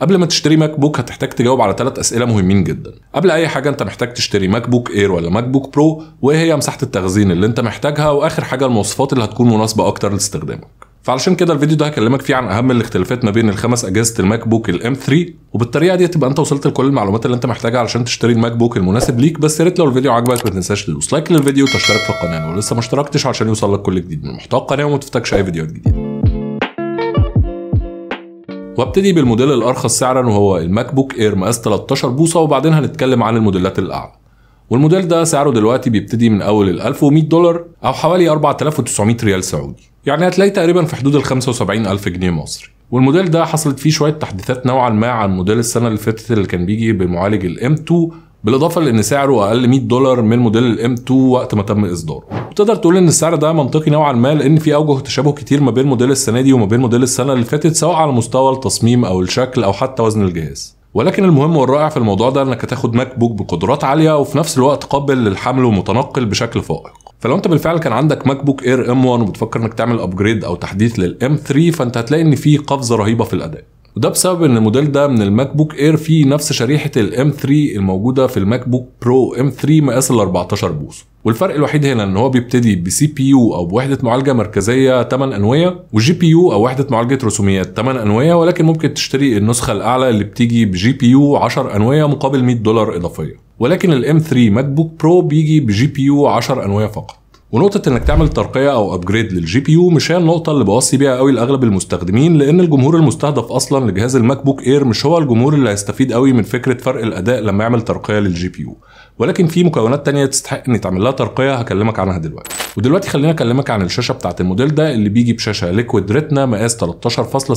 قبل ما تشتري ماك بوك هتحتاج تجاوب على ثلاث اسئله مهمين جدا قبل اي حاجه انت محتاج تشتري ماك بوك اير ولا ماك بوك برو وايه هي مساحه التخزين اللي انت محتاجها واخر حاجه المواصفات اللي هتكون مناسبه اكتر لاستخدامك فعلشان كده الفيديو ده هكلمك فيه عن اهم الاختلافات ما بين الخمس اجهزه الماك بوك الام 3 وبالطريقه دي تبقى انت وصلت لكل المعلومات اللي انت محتاجها علشان تشتري الماك بوك المناسب ليك بس يا ريت لو الفيديو عجبك ما تنساش تدوس لايك للفيديو وتشترك في القناه لو لسه ما اشتركتش عشان يوصلك كل جديد من محتوى القناه وما تفوتكش اي فيديوهات جديده وابتدي بالموديل الارخص سعرا وهو الماك بوك اير مقاس 13 بوصه وبعدين هنتكلم عن الموديلات الاعلى والموديل ده سعره دلوقتي بيبتدي من اول ال 1100 دولار او حوالي 4900 ريال سعودي يعني هتلاقي تقريبا في حدود ال 75000 جنيه مصري والموديل ده حصلت فيه شويه تحديثات نوعا ما عن موديل السنه اللي فاتت اللي كان بيجي بمعالج الام 2 بالاضافه لان سعره اقل 100 دولار من موديل الام 2 وقت ما تم اصداره وتقدر تقول ان السعر ده منطقي نوعا ما لان في اوجه تشابه كتير ما بين موديل السنه دي وما بين موديل السنه اللي فاتت سواء على مستوى التصميم او الشكل او حتى وزن الجهاز ولكن المهم والرائع في الموضوع ده انك هتاخد ماك بوك بقدرات عاليه وفي نفس الوقت قابل للحمل ومتنقل بشكل فائق فلو انت بالفعل كان عندك ماك بوك اير ام 1 وبتفكر انك تعمل ابجريد او تحديث للام 3 فانت هتلاقي ان في قفزه رهيبه في الاداء وده بسبب ان الموديل ده من الماك بوك اير فيه نفس شريحه الام 3 الموجوده في الماك بوك برو ام 3 مقاس ال 14 بوصه والفرق الوحيد هنا ان هو بيبتدي بسي بي يو او بوحده معالجه مركزيه 8 انويه وجي بي يو او وحده معالجه رسوميات 8 انويه ولكن ممكن تشتري النسخه الاعلى اللي بتيجي بجي بي يو 10 انويه مقابل 100 دولار اضافيه ولكن الام 3 ماك بوك برو بيجي بجي بي يو 10 انويه فقط ونقطه انك تعمل ترقيه او ابجريد للجي بي يو مش هي النقطه اللي بوصي بيها قوي لاغلب المستخدمين لان الجمهور المستهدف اصلا لجهاز الماك بوك اير مش هو الجمهور اللي هيستفيد قوي من فكره فرق الاداء لما يعمل ترقيه للجي بي يو ولكن في مكونات تانية تستحق ان يتعمل لها ترقيه هكلمك عنها دلوقتي ودلوقتي خلينا اكلمك عن الشاشه بتاعه الموديل ده اللي بيجي بشاشه ليكويد ريتنا مقاس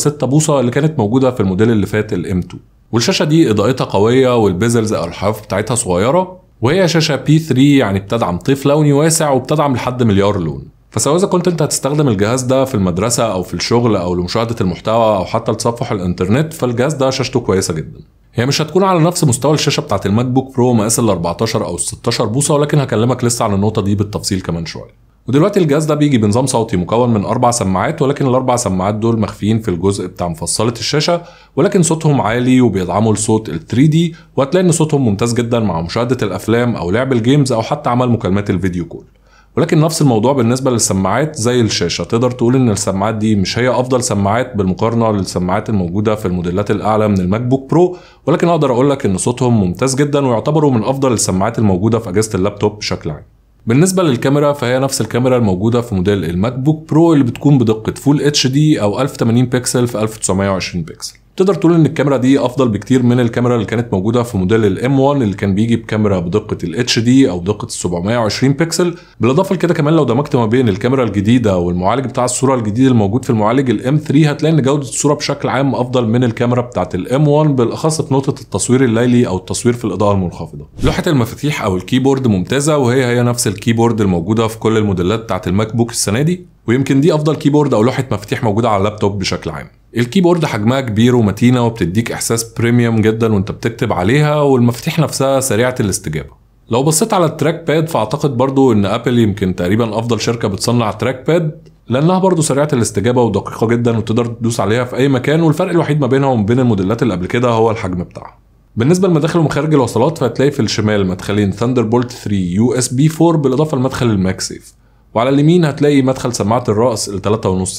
13.6 بوصه اللي كانت موجوده في الموديل اللي فات الام 2 والشاشه دي اضاءتها قويه والبيزلز او الحواف بتاعتها صغيره وهي شاشة بي 3 يعني بتدعم طيف لوني واسع وبتدعم لحد مليار لون فسواء اذا كنت انت هتستخدم الجهاز ده في المدرسه او في الشغل او لمشاهده المحتوى او حتى لتصفح الانترنت فالجهاز ده شاشته كويسه جدا هي مش هتكون على نفس مستوى الشاشه بتاعت الماك بوك برو مقاس ال 14 او ال 16 بوصه ولكن هكلمك لسه عن النقطه دي بالتفصيل كمان شويه ودلوقتي الجهاز ده بيجي بنظام صوتي مكون من اربع سماعات ولكن الاربع سماعات دول مخفيين في الجزء بتاع مفصله الشاشه ولكن صوتهم عالي وبيدعموا الصوت ال 3 دي وهتلاقي ان صوتهم ممتاز جدا مع مشاهده الافلام او لعب الجيمز او حتى عمل مكالمات الفيديو كول ولكن نفس الموضوع بالنسبه للسماعات زي الشاشه تقدر تقول ان السماعات دي مش هي افضل سماعات بالمقارنه للسماعات الموجوده في الموديلات الاعلى من الماك بوك برو ولكن اقدر اقول لك ان صوتهم ممتاز جدا ويعتبروا من افضل السماعات الموجوده في اجهزه اللابتوب بشكل عام بالنسبة للكاميرا فهي نفس الكاميرا الموجودة في موديل الماك بوك برو اللي بتكون بدقة فول اتش دي او 1080 بكسل في 1920 بكسل تقدر تقول ان الكاميرا دي افضل بكتير من الكاميرا اللي كانت موجوده في موديل الام 1 اللي كان بيجي بكاميرا بدقه الاتش دي او دقه 720 بكسل بالاضافه لكده كمان لو دمجت ما بين الكاميرا الجديده والمعالج بتاع الصوره الجديد الموجود في المعالج الام 3 هتلاقي ان جوده الصوره بشكل عام افضل من الكاميرا بتاعه الام 1 بالاخص في نقطه التصوير الليلي او التصوير في الاضاءه المنخفضه لوحه المفاتيح او الكيبورد ممتازه وهي هي نفس الكيبورد الموجوده في كل الموديلات بتاعه الماك بوك السنه دي ويمكن دي افضل كيبورد او لوحه مفاتيح موجوده على اللابتوب بشكل عام الكيبورد حجمها كبير ومتينة وبتديك إحساس بريميوم جدا وأنت بتكتب عليها والمفاتيح نفسها سريعة الاستجابة لو بصيت على التراك باد فأعتقد برضو إن أبل يمكن تقريبا أفضل شركة بتصنع تراك باد لأنها برضو سريعة الاستجابة ودقيقة جدا وتقدر تدوس عليها في أي مكان والفرق الوحيد ما بينها وما بين الموديلات اللي قبل كده هو الحجم بتاعها بالنسبه لمداخل ومخارج الوصلات فهتلاقي في الشمال مدخلين ثاندر بولت 3 يو اس بي 4 بالاضافه لمدخل الماكسيف وعلى اليمين هتلاقي مدخل سماعه الراس ال 3.5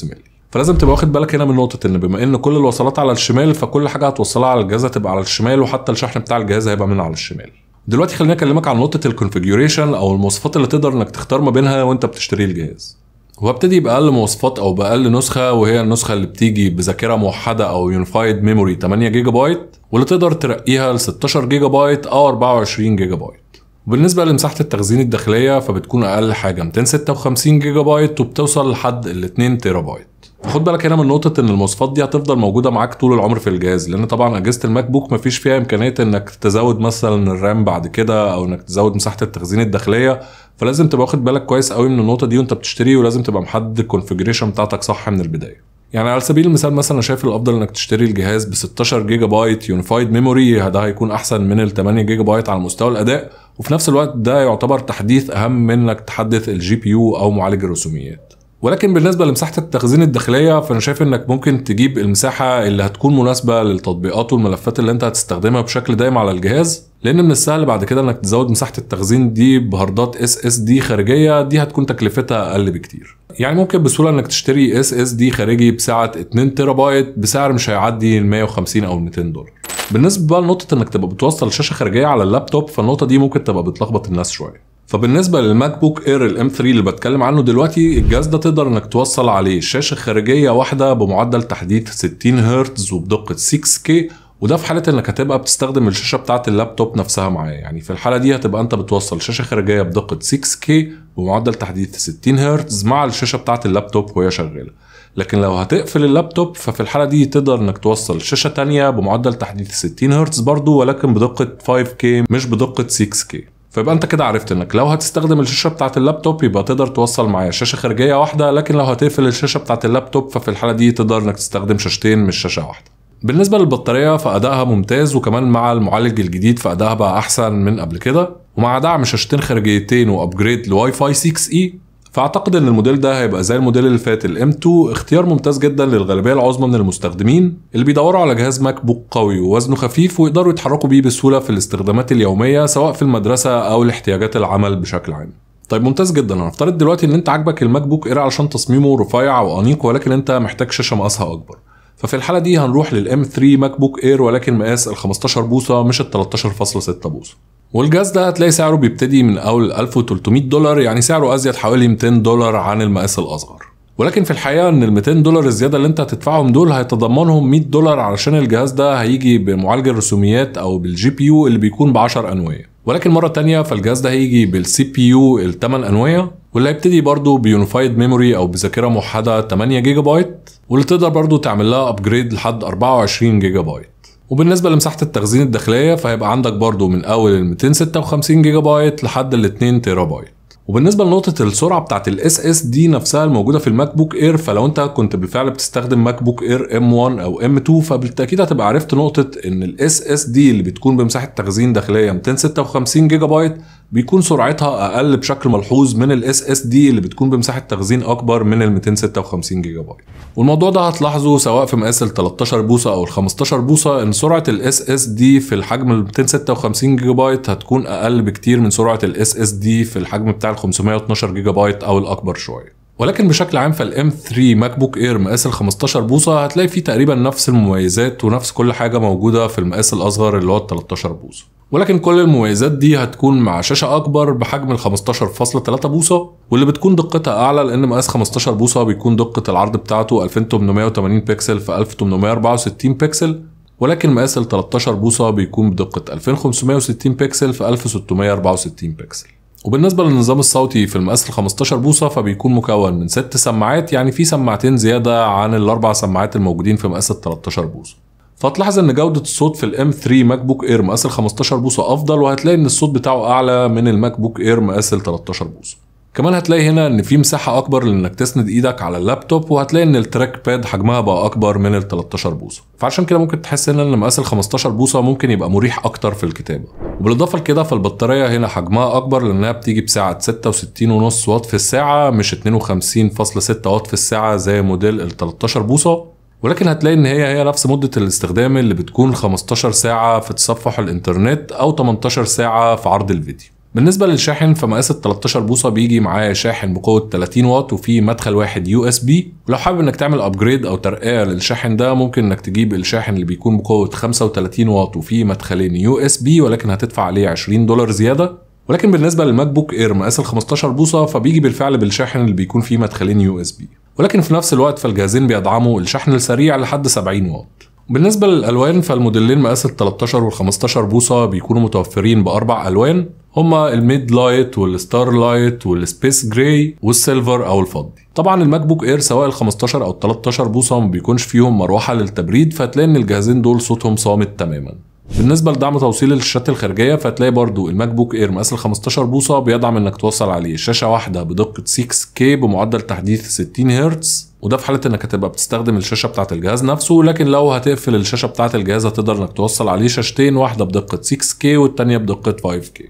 مللي فلازم تبقى واخد بالك هنا من نقطه ان بما ان كل الوصلات على الشمال فكل حاجه هتوصلها على الجهاز هتبقى على الشمال وحتى الشحن بتاع الجهاز هيبقى من على الشمال دلوقتي خليني اكلمك عن نقطه الكونفيجوريشن او المواصفات اللي تقدر انك تختار ما بينها وانت بتشتري الجهاز وهبتدي باقل مواصفات او باقل نسخه وهي النسخه اللي بتيجي بذاكره موحده او يونيفايد ميموري 8 جيجا بايت واللي تقدر ترقيها ل 16 جيجا بايت او 24 جيجا بايت وبالنسبة لمساحة التخزين الداخلية فبتكون أقل حاجة 256 جيجا بايت وبتوصل لحد ال 2 تيرا بايت خد بالك هنا من نقطه ان المواصفات دي هتفضل موجوده معاك طول العمر في الجهاز لان طبعا اجهزه الماك بوك مفيش فيها امكانيه انك تزود مثلا الرام بعد كده او انك تزود مساحه التخزين الداخليه فلازم تبقى واخد بالك كويس قوي من النقطه دي وانت بتشتري ولازم تبقى محدد الكونفجريشن بتاعتك صح من البدايه يعني على سبيل المثال مثلا شايف الافضل انك تشتري الجهاز ب 16 جيجا بايت يونيفايد ميموري ده هيكون احسن من ال 8 جيجا بايت على مستوى الاداء وفي نفس الوقت ده يعتبر تحديث اهم من انك تحدث الجي بي يو او معالج الرسوميات ولكن بالنسبه لمساحه التخزين الداخليه فانا شايف انك ممكن تجيب المساحه اللي هتكون مناسبه للتطبيقات والملفات اللي انت هتستخدمها بشكل دايم على الجهاز لان من السهل بعد كده انك تزود مساحه التخزين دي بهاردات اس اس دي خارجيه دي هتكون تكلفتها اقل بكتير يعني ممكن بسهوله انك تشتري اس اس دي خارجي بسعه 2 تيرا بايت بسعر مش هيعدي ال 150 او 200 دولار بالنسبه بقى لنقطه انك تبقى بتوصل شاشه خارجيه على اللابتوب فالنقطه دي ممكن تبقى بتلخبط الناس شويه فبالنسبه للماك بوك اير الام 3 اللي بتكلم عنه دلوقتي الجهاز ده تقدر انك توصل عليه شاشه خارجيه واحده بمعدل تحديد 60 هرتز وبدقه 6 كي وده في حاله انك هتبقى بتستخدم الشاشه بتاعه اللابتوب نفسها معاه يعني في الحاله دي هتبقى انت بتوصل شاشه خارجيه بدقه 6 كي بمعدل تحديد 60 هرتز مع الشاشه بتاعه اللابتوب وهي شغاله لكن لو هتقفل اللابتوب ففي الحاله دي تقدر انك توصل شاشه تانية بمعدل تحديد 60 هرتز برضو ولكن بدقه 5 كي مش بدقه 6 كي فيبقى انت كده عرفت انك لو هتستخدم الشاشه بتاعه اللابتوب يبقى تقدر توصل معايا شاشه خارجيه واحده لكن لو هتقفل الشاشه بتاعه اللابتوب ففي الحاله دي تقدر انك تستخدم شاشتين مش شاشه واحده بالنسبه للبطاريه فادائها ممتاز وكمان مع المعالج الجديد فادائها بقى احسن من قبل كده ومع دعم شاشتين خارجيتين وابجريد لواي فاي 6 اي فاعتقد ان الموديل ده هيبقى زي الموديل اللي فات الام 2 اختيار ممتاز جدا للغالبيه العظمى من المستخدمين اللي بيدوروا على جهاز ماك بوك قوي ووزنه خفيف ويقدروا يتحركوا بيه بسهوله في الاستخدامات اليوميه سواء في المدرسه او لاحتياجات العمل بشكل عام طيب ممتاز جدا هنفترض دلوقتي ان انت عاجبك الماك بوك اير علشان تصميمه رفيع وانيق ولكن انت محتاج شاشه مقاسها اكبر ففي الحاله دي هنروح للام 3 ماك بوك اير ولكن مقاس ال 15 بوصه مش ال 13.6 بوصه والجهاز ده هتلاقي سعره بيبتدي من اول 1300 دولار يعني سعره ازيد حوالي 200 دولار عن المقاس الاصغر ولكن في الحقيقه ان ال 200 دولار الزياده اللي انت هتدفعهم دول هيتضمنهم 100 دولار علشان الجهاز ده هيجي بمعالج الرسوميات او بالجي بي يو اللي بيكون ب 10 انويه ولكن مره تانية فالجهاز ده هيجي بالسي بي يو ال 8 انويه واللي هيبتدي برضه بيونيفايد ميموري او بذاكره موحده 8 جيجا بايت واللي تقدر برضه تعمل لها ابجريد لحد 24 جيجا بايت وبالنسبه لمساحه التخزين الداخليه فهيبقى عندك برضو من اول ال 256 جيجا بايت لحد ال 2 تيرا بايت وبالنسبه لنقطه السرعه بتاعه الاس اس دي نفسها الموجوده في الماك بوك اير فلو انت كنت بالفعل بتستخدم ماك بوك اير ام 1 او ام 2 فبالتاكيد هتبقى عرفت نقطه ان الاس اس دي اللي بتكون بمساحه تخزين داخليه 256 جيجا بايت بيكون سرعتها اقل بشكل ملحوظ من الاس اس دي اللي بتكون بمساحه تخزين اكبر من ال 256 جيجا بايت والموضوع ده هتلاحظه سواء في مقاس ال 13 بوصه او ال 15 بوصه ان سرعه الاس اس دي في الحجم ال 256 جيجا بايت هتكون اقل بكتير من سرعه الاس اس دي في الحجم بتاع ال 512 جيجا بايت او الاكبر شويه ولكن بشكل عام فالام 3 ماك بوك اير مقاس ال 15 بوصه هتلاقي فيه تقريبا نفس المميزات ونفس كل حاجه موجوده في المقاس الاصغر اللي هو ال 13 بوصه ولكن كل المميزات دي هتكون مع شاشة أكبر بحجم ال 15.3 بوصة واللي بتكون دقتها أعلى لأن مقاس 15 بوصة بيكون دقة العرض بتاعته 2880 بكسل في 1864 بكسل ولكن مقاس ال 13 بوصة بيكون بدقة 2560 بكسل في 1664 بكسل وبالنسبة للنظام الصوتي في المقاس ال 15 بوصة فبيكون مكون من 6 سماعات يعني في سماعتين زيادة عن الأربع سماعات الموجودين في مقاس ال 13 بوصة فتلاحظ ان جوده الصوت في الام 3 ماك بوك اير مقاس ال 15 بوصه افضل وهتلاقي ان الصوت بتاعه اعلى من الماك بوك اير مقاس ال 13 بوصه كمان هتلاقي هنا ان في مساحه اكبر لانك تسند ايدك على اللابتوب وهتلاقي ان التراك باد حجمها بقى اكبر من ال 13 بوصه فعشان كده ممكن تحس هنا ان مقاس ال 15 بوصه ممكن يبقى مريح اكتر في الكتابه وبالاضافه لكده فالبطاريه هنا حجمها اكبر لانها بتيجي بسعه 66.5 واط في الساعه مش 52.6 واط في الساعه زي موديل ال 13 بوصه ولكن هتلاقي ان هي هي نفس مده الاستخدام اللي بتكون 15 ساعه في تصفح الانترنت او 18 ساعه في عرض الفيديو بالنسبه للشاحن فمقاس ال 13 بوصه بيجي معاه شاحن بقوه 30 واط وفيه مدخل واحد يو اس بي ولو حابب انك تعمل ابجريد او ترقيه للشاحن ده ممكن انك تجيب الشاحن اللي بيكون بقوه 35 واط وفيه مدخلين يو اس بي ولكن هتدفع عليه 20 دولار زياده ولكن بالنسبه للماك بوك اير مقاس ال 15 بوصه فبيجي بالفعل بالشاحن اللي بيكون فيه مدخلين يو اس بي ولكن في نفس الوقت فالجهازين بيدعموا الشحن السريع لحد 70 واط بالنسبة للألوان فالموديلين مقاس ال 13 وال 15 بوصة بيكونوا متوفرين بأربع ألوان هما الميد لايت والستار لايت والسبيس جراي والسيلفر او الفضي طبعا الماك بوك اير سواء ال 15 او ال 13 بوصه ما بيكونش فيهم مروحه للتبريد فتلاقي ان الجهازين دول صوتهم صامت تماما بالنسبه لدعم توصيل الشاشات الخارجيه فهتلاقي برضو الماك بوك اير مقاس ال 15 بوصه بيدعم انك توصل عليه شاشه واحده بدقه 6 كي بمعدل تحديث 60 هرتز وده في حاله انك هتبقى بتستخدم الشاشه بتاعه الجهاز نفسه لكن لو هتقفل الشاشه بتاعه الجهاز هتقدر انك توصل عليه شاشتين واحده بدقه 6 كي والتانيه بدقه 5 كي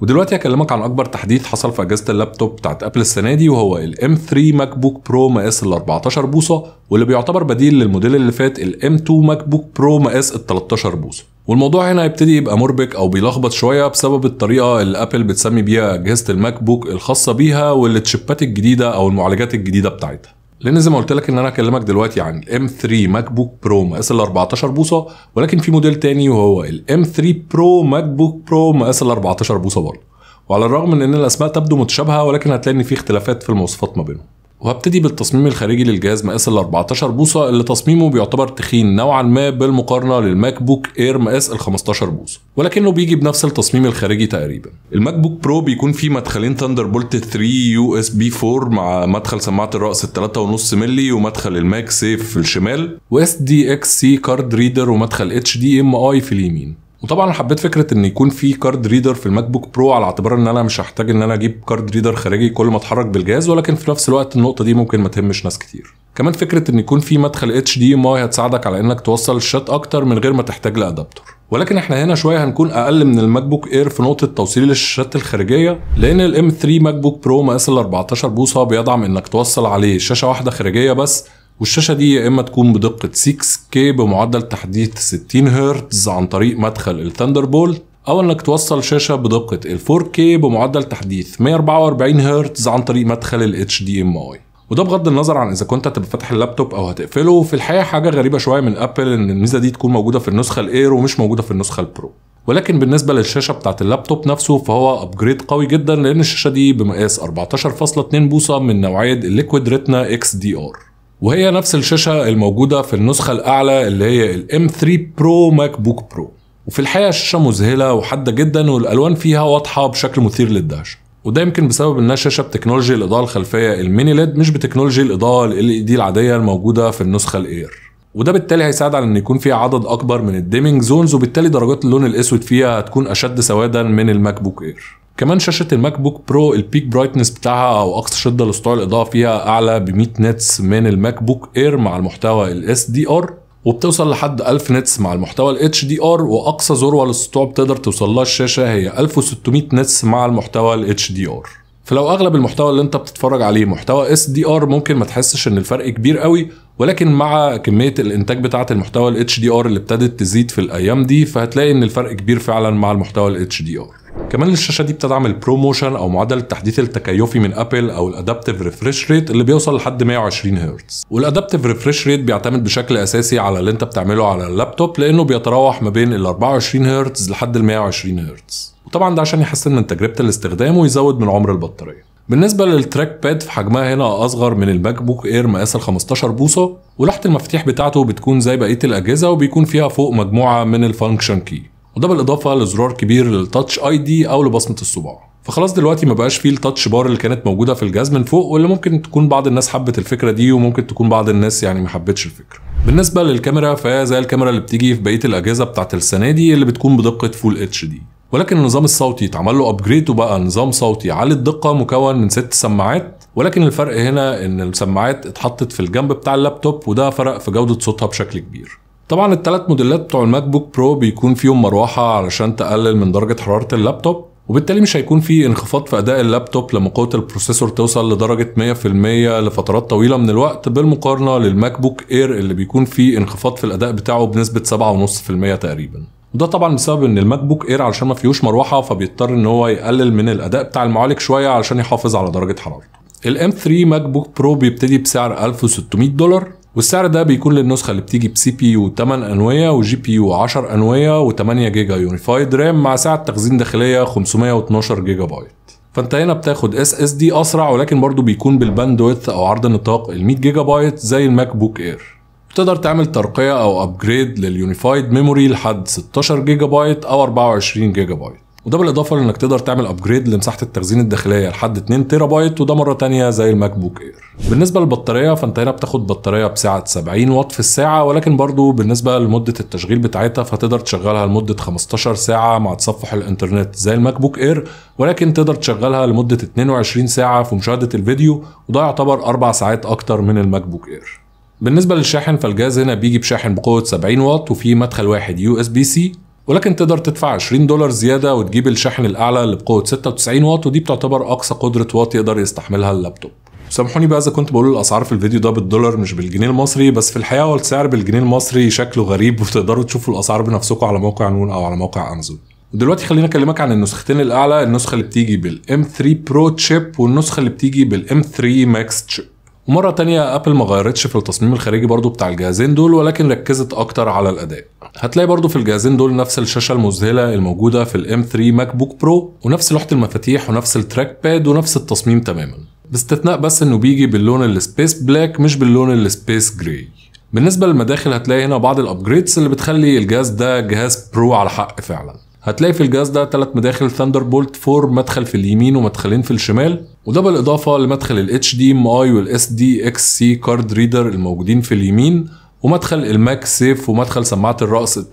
ودلوقتي هكلمك عن اكبر تحديث حصل في اجهزه اللابتوب بتاعت ابل السنه دي وهو الام 3 ماك بوك برو مقاس ال 14 بوصه واللي بيعتبر بديل للموديل اللي فات الام 2 ماك بوك برو مقاس ال 13 بوصه والموضوع هنا هيبتدي يبقى مربك او بيلخبط شويه بسبب الطريقه اللي ابل بتسمي بيها اجهزه الماك بوك الخاصه بيها والتشيبات الجديده او المعالجات الجديده بتاعتها لان زي ما قلت لك ان انا هكلمك دلوقتي عن ام 3 ماك بوك برو مقاس ال 14 بوصه ولكن في موديل تاني وهو الام 3 برو ماك بوك برو مقاس ال 14 بوصه برضه وعلى الرغم من ان الاسماء تبدو متشابهه ولكن هتلاقي ان في اختلافات في المواصفات ما بينهم وهبتدي بالتصميم الخارجي للجهاز مقاس ال 14 بوصة اللي تصميمه بيعتبر تخين نوعا ما بالمقارنة للماك بوك اير مقاس ال 15 بوصة ولكنه بيجي بنفس التصميم الخارجي تقريبا الماك بوك برو بيكون فيه مدخلين ثاندر بولت 3 يو اس بي 4 مع مدخل سماعة الرأس ال 3.5 مللي ومدخل الماك سيف في الشمال واس دي اكس سي كارد ريدر ومدخل اتش دي ام اي في اليمين وطبعا انا حبيت فكره ان يكون في كارد ريدر في الماك بوك برو على اعتبار ان انا مش هحتاج ان انا اجيب كارد ريدر خارجي كل ما اتحرك بالجهاز ولكن في نفس الوقت النقطه دي ممكن ما تهمش ناس كتير كمان فكره ان يكون في مدخل اتش دي ام اي هتساعدك على انك توصل الشات اكتر من غير ما تحتاج لادابتور ولكن احنا هنا شويه هنكون اقل من الماك بوك اير في نقطه توصيل الشاشات الخارجيه لان الام 3 ماك بوك برو مقاس ال 14 بوصه بيدعم انك توصل عليه شاشه واحده خارجيه بس والشاشه دي يا اما تكون بدقه 6 كي بمعدل تحديث 60 هرتز عن طريق مدخل الثاندر بولت او انك توصل شاشه بدقه ال 4K بمعدل تحديث 144 هرتز عن طريق مدخل ال HDMI وده بغض النظر عن اذا كنت هتبقى فاتح اللابتوب او هتقفله في الحقيقه حاجه غريبه شويه من ابل ان الميزه دي تكون موجوده في النسخه الاير ومش موجوده في النسخه البرو ولكن بالنسبه للشاشه بتاعه اللابتوب نفسه فهو ابجريد قوي جدا لان الشاشه دي بمقاس 14.2 بوصه من نوعيه الليكويد ريتنا اكس دي ار وهي نفس الشاشة الموجودة في النسخة الأعلى اللي هي الام 3 برو ماك بوك برو وفي الحقيقة الشاشة مذهلة وحادة جدا والألوان فيها واضحة بشكل مثير للدهشة وده يمكن بسبب انها شاشه بتكنولوجيا الاضاءه الخلفيه الميني ليد مش بتكنولوجيا الاضاءه ال دي العاديه الموجوده في النسخه الاير وده بالتالي هيساعد على ان يكون فيها عدد اكبر من الديمينج زونز وبالتالي درجات اللون الاسود فيها هتكون اشد سوادا من الماك بوك اير كمان شاشه الماك بوك برو البيك برايتنس بتاعها او اقصى شده لسطوع الاضاءه فيها اعلى ب 100 نتس من الماك بوك اير مع المحتوى الاس دي ار وبتوصل لحد 1000 نتس مع المحتوى الاتش دي ار واقصى ذروه للسطوع بتقدر توصل لها الشاشه هي 1600 نتس مع المحتوى الاتش دي ار فلو اغلب المحتوى اللي انت بتتفرج عليه محتوى اس دي ار ممكن ما تحسش ان الفرق كبير قوي ولكن مع كميه الانتاج بتاعه المحتوى الاتش دي ار اللي ابتدت تزيد في الايام دي فهتلاقي ان الفرق كبير فعلا مع المحتوى الاتش دي ار كمان الشاشه دي بتدعم البروموشن او معدل التحديث التكيفي من ابل او الادابتيف ريفرش ريت اللي بيوصل لحد 120 هرتز والادابتيف ريفرش ريت بيعتمد بشكل اساسي على اللي انت بتعمله على اللابتوب لانه بيتراوح ما بين ال 24 هرتز لحد ال 120 هرتز وطبعا ده عشان يحسن من تجربه الاستخدام ويزود من عمر البطاريه بالنسبه للتراك باد فحجمها هنا اصغر من الماك بوك اير مقاس ال 15 بوصه ولوحه المفاتيح بتاعته بتكون زي بقيه الاجهزه وبيكون فيها فوق مجموعه من الفانكشن كي وده بالاضافه لزرار كبير للتاتش اي دي او لبصمه الصباع فخلاص دلوقتي ما بقاش فيه التاتش بار اللي كانت موجوده في الجهاز من فوق واللي ممكن تكون بعض الناس حبت الفكره دي وممكن تكون بعض الناس يعني ما حبتش الفكره بالنسبه للكاميرا فهي زي الكاميرا اللي بتيجي في بقيه الاجهزه بتاعه السنه دي اللي بتكون بدقه فول اتش دي ولكن النظام الصوتي اتعمل له ابجريد وبقى نظام صوتي عالي الدقه مكون من ست سماعات ولكن الفرق هنا ان السماعات اتحطت في الجنب بتاع اللابتوب وده فرق في جوده صوتها بشكل كبير طبعا الثلاث موديلات بتوع الماك بوك برو بيكون فيهم مروحه علشان تقلل من درجه حراره اللابتوب وبالتالي مش هيكون في انخفاض في اداء اللابتوب لما قوه البروسيسور توصل لدرجه 100% لفترات طويله من الوقت بالمقارنه للماك بوك اير اللي بيكون فيه انخفاض في الاداء بتاعه بنسبه 7.5% تقريبا وده طبعا بسبب ان الماك بوك اير علشان ما فيهوش مروحه فبيضطر ان هو يقلل من الاداء بتاع المعالج شويه علشان يحافظ على درجه حرارته الام 3 ماك بوك برو بيبتدي بسعر 1600 دولار والسعر ده بيكون للنسخه اللي بتيجي بسي بي يو 8 انويه وجي بي يو 10 انويه و8 جيجا يونيفايد رام مع سعه تخزين داخليه 512 جيجا بايت فانت هنا بتاخد اس اس دي اسرع ولكن برضه بيكون بالباندويث او عرض النطاق ال 100 جيجا بايت زي الماك بوك اير بتقدر تعمل ترقية أو أبجريد لليونيفايد ميموري لحد 16 جيجا بايت أو 24 جيجا بايت وده بالإضافة لإنك تقدر تعمل أبجريد لمساحة التخزين الداخلية لحد 2 تيرا بايت وده مرة تانية زي الماك بوك إير بالنسبة للبطارية فأنت هنا بتاخد بطارية بسعة 70 واط في الساعة ولكن برضو بالنسبة لمدة التشغيل بتاعتها فتقدر تشغلها لمدة 15 ساعة مع تصفح الإنترنت زي الماك بوك إير ولكن تقدر تشغلها لمدة 22 ساعة في مشاهدة الفيديو وده يعتبر 4 ساعات أكتر من الماك بوك إير بالنسبه للشاحن فالجهاز هنا بيجي بشاحن بقوه 70 واط وفيه مدخل واحد يو اس بي سي ولكن تقدر تدفع 20 دولار زياده وتجيب الشاحن الاعلى اللي بقوه 96 واط ودي بتعتبر اقصى قدره واط يقدر يستحملها اللابتوب سامحوني بقى اذا كنت بقول الاسعار في الفيديو ده بالدولار مش بالجنيه المصري بس في الحقيقه هو السعر بالجنيه المصري شكله غريب وتقدروا تشوفوا الاسعار بنفسكم على موقع نون او على موقع امازون دلوقتي خلينا اكلمك عن النسختين الاعلى النسخه اللي بتيجي بالام 3 برو تشيب والنسخه اللي بتيجي بالام 3 ماكس تشيب ومرة تانية ابل ما غيرتش في التصميم الخارجي برضو بتاع الجهازين دول ولكن ركزت اكتر على الاداء هتلاقي برضو في الجهازين دول نفس الشاشة المذهلة الموجودة في الام 3 ماك بوك برو ونفس لوحة المفاتيح ونفس التراك باد ونفس التصميم تماما باستثناء بس انه بيجي باللون السبيس بلاك مش باللون السبيس جراي بالنسبة للمداخل هتلاقي هنا بعض الابجريدز اللي بتخلي الجهاز ده جهاز برو على حق فعلا هتلاقي في الجهاز ده ثلاث مداخل ثاندر بولت 4 مدخل في اليمين ومدخلين في الشمال وده بالاضافه لمدخل الاتش دي ام اي والاس دي اكس سي كارد ريدر الموجودين في اليمين ومدخل الماك سيف ومدخل سماعه الرأس ال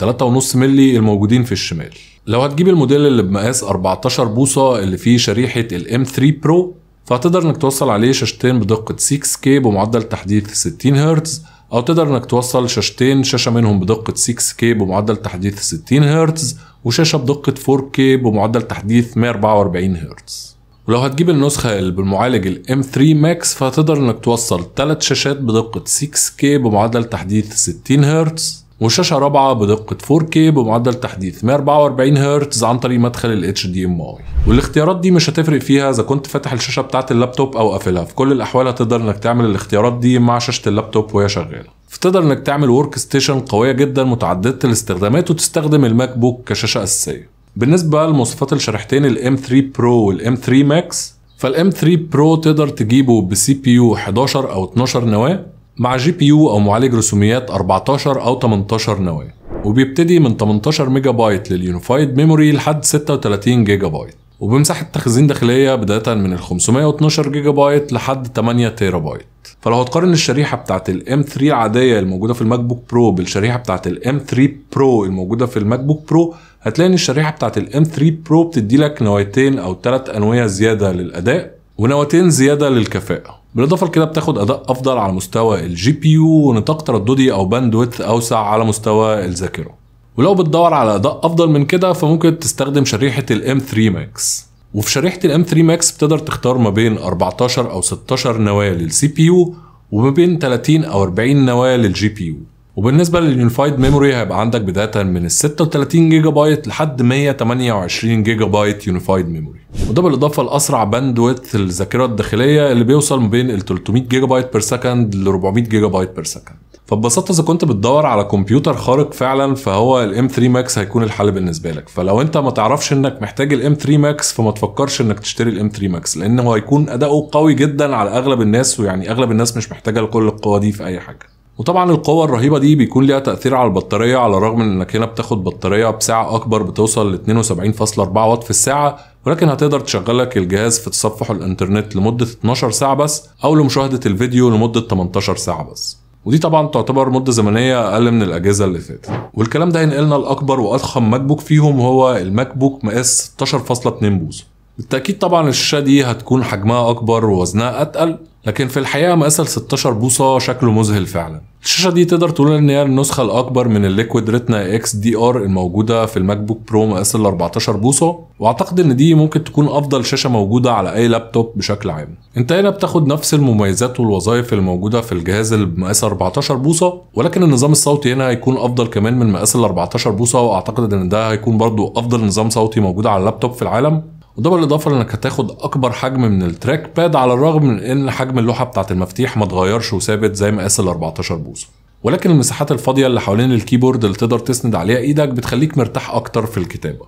3.5 مللي الموجودين في الشمال لو هتجيب الموديل اللي بمقاس 14 بوصه اللي فيه شريحه الام 3 برو فهتقدر انك توصل عليه شاشتين بدقه 6K بمعدل تحديث 60 هرتز او تقدر انك توصل شاشتين شاشه منهم بدقه 6K بمعدل تحديث 60 هرتز وشاشه بدقه 4K بمعدل تحديث 144 هرتز ولو هتجيب النسخة اللي بالمعالج ال M3 Max فهتقدر انك توصل 3 شاشات بدقة 6K بمعدل تحديث 60 هرتز وشاشة رابعة بدقة 4K بمعدل تحديث 144 هرتز عن طريق مدخل ال HDMI والاختيارات دي مش هتفرق فيها إذا كنت فاتح الشاشة بتاعة اللابتوب أو قافلها في كل الأحوال هتقدر إنك تعمل الاختيارات دي مع شاشة اللابتوب وهي شغالة فتقدر انك تعمل ورك ستيشن قويه جدا متعدده الاستخدامات وتستخدم الماك بوك كشاشه اساسيه بالنسبه لمواصفات الشريحتين الام 3 برو والام 3 ماكس فالام 3 برو تقدر تجيبه بسي بي يو 11 او 12 نواه مع جي بي يو أو معالج رسوميات 14 أو 18 نواة وبيبتدي من 18 ميجا بايت لليونيفايد ميموري لحد 36 جيجا بايت وبمساحة تخزين داخلية بداية من ال 512 جيجا بايت لحد 8 تيرا بايت فلو هتقارن الشريحة بتاعة الام 3 العادية الموجودة في الماك بوك برو بالشريحة بتاعة الام 3 برو الموجودة في الماك بوك برو هتلاقي ان الشريحة بتاعة الام 3 برو بتدي لك نوايتين او ثلاث انوية زيادة للاداء ونواتين زيادة للكفاءة بالاضافه لكده بتاخد اداء افضل على مستوى الجي بي يو ونطاق ترددي او باندويث اوسع على مستوى الذاكره ولو بتدور على اداء افضل من كده فممكن تستخدم شريحه الام 3 ماكس وفي شريحه الام 3 ماكس بتقدر تختار ما بين 14 او 16 نواه للسي بي يو وما بين 30 او 40 نواه للجي بي يو وبالنسبه لليونيفايد ميموري هيبقى عندك بدايه من ال 36 جيجا بايت لحد 128 جيجا بايت يونيفايد ميموري وده بالاضافه لاسرع باند ويث الذاكره الداخليه اللي بيوصل ما بين ال 300 جيجا بايت بير سكند ل 400 جيجا بايت بير سكند فببساطه اذا كنت بتدور على كمبيوتر خارق فعلا فهو الام 3 ماكس هيكون الحل بالنسبه لك فلو انت ما تعرفش انك محتاج الام 3 ماكس فما تفكرش انك تشتري الام 3 ماكس لانه هيكون اداؤه قوي جدا على اغلب الناس ويعني اغلب الناس مش محتاجه لكل القوه دي في اي حاجه وطبعا القوه الرهيبه دي بيكون ليها تاثير على البطاريه على الرغم من انك هنا بتاخد بطاريه بسعه اكبر بتوصل ل 72.4 واط في الساعه ولكن هتقدر تشغل لك الجهاز في تصفح الانترنت لمده 12 ساعه بس او لمشاهده الفيديو لمده 18 ساعه بس ودي طبعا تعتبر مده زمنيه اقل من الاجهزه اللي فاتت والكلام ده هينقلنا لاكبر واضخم ماك بوك فيهم هو الماك بوك مقاس 16.2 بوصه بالتاكيد طبعا الشاشه دي هتكون حجمها اكبر ووزنها اتقل لكن في الحقيقه مقاسها 16 بوصه شكله مذهل فعلا الشاشه دي تقدر تقول ان هي النسخه الاكبر من الليكويد ريتنا اكس دي ار الموجوده في الماك بوك برو مقاس ال 14 بوصه واعتقد ان دي ممكن تكون افضل شاشه موجوده على اي لابتوب بشكل عام انت هنا بتاخد نفس المميزات والوظائف الموجوده في الجهاز اللي بمقاس 14 بوصه ولكن النظام الصوتي هنا هيكون افضل كمان من مقاس ال 14 بوصه واعتقد ان ده هيكون برضو افضل نظام صوتي موجود على اللابتوب في العالم وده بالاضافه لانك هتاخد اكبر حجم من التراك باد على الرغم من ان حجم اللوحه بتاعه المفتيح ما اتغيرش وثابت زي مقاس ال 14 بوصه ولكن المساحات الفاضيه اللي حوالين الكيبورد اللي تقدر تسند عليها ايدك بتخليك مرتاح اكتر في الكتابه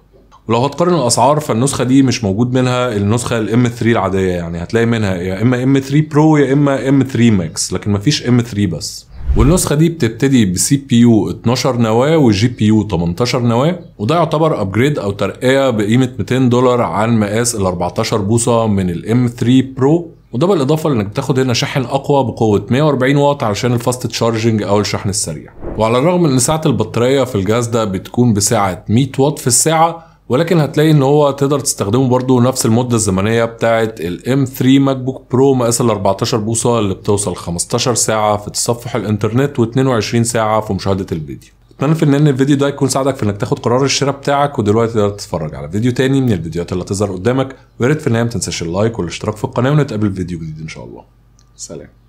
ولو هتقارن الاسعار فالنسخه دي مش موجود منها النسخه الام 3 العاديه يعني هتلاقي منها يا اما ام 3 برو يا اما ام 3 ماكس لكن مفيش ام 3 بس والنسخه دي بتبتدي بسي بي يو 12 نواه وجي بي يو 18 نواه وده يعتبر ابجريد او ترقيه بقيمه 200 دولار عن مقاس ال 14 بوصه من الام 3 برو وده بالاضافه لانك بتاخد هنا شاحن اقوى بقوه 140 واط علشان الفاست تشارجنج او الشحن السريع وعلى الرغم ان سعه البطاريه في الجهاز ده بتكون بسعه 100 واط في الساعه ولكن هتلاقي ان هو تقدر تستخدمه برضه نفس المده الزمنيه بتاعه الام 3 ماك بوك برو مقاس ال 14 بوصه اللي بتوصل 15 ساعه في تصفح الانترنت و22 ساعه في مشاهده الفيديو اتمنى في ان الفيديو ده يكون ساعدك في انك تاخد قرار الشراء بتاعك ودلوقتي تقدر تتفرج على فيديو تاني من الفيديوهات اللي هتظهر قدامك ويا ريت في النهايه ما تنساش اللايك والاشتراك في القناه ونتقابل في فيديو جديد ان شاء الله سلام